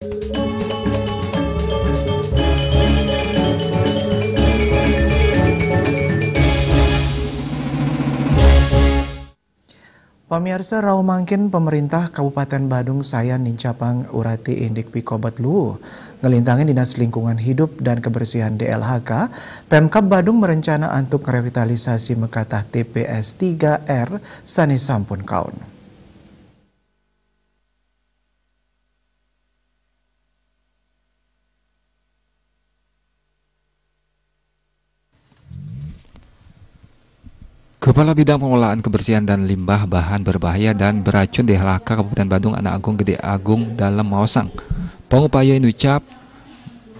Pemirsa Mangkin, pemerintah Kabupaten Badung saya Nincapang Urati Indik Pikobat Lu Ngelintangin Dinas Lingkungan Hidup dan Kebersihan DLHK, Pemkab Badung merencana untuk revitalisasi Mekatah TPS 3R Sani Sampun Kaun. Kepala Bidang Pengelolaan Kebersihan dan Limbah Bahan Berbahaya dan Beracun di Helaka, Kabupaten Bandung, Anak Agung Gede Agung dalam Maosang. Pengupaya ini ucap,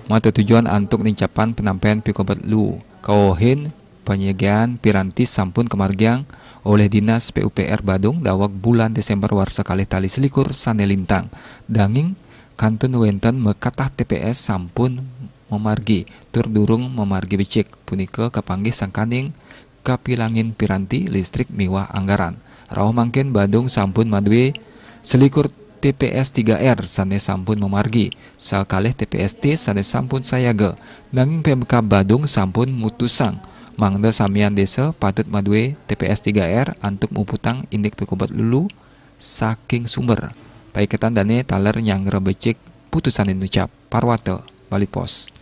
mata tujuan untuk nincapan penampian pikobat lu, kauhin penyegian piranti sampun kemargiang oleh Dinas PUPR Badung dawak bulan Desember warsa kali tali selikur sane lintang. Danging kantun wenten mekatah TPS sampun memargi turdurung memargi becik punike kapanggih sangkaning kapilangin piranti listrik mewah anggaran. Rauh mangkin Bandung sampun madwe selikur TPS 3R Sane sampun memargi, tps t Sane sampun sayage, nanging PMK bandung sampun mutusang. Mangda samian desa patut madwe TPS 3R antuk muputang indik Pekobat lulu saking sumber. Paiketan dane taler nyangre becik putusan nucap parwate Balipos.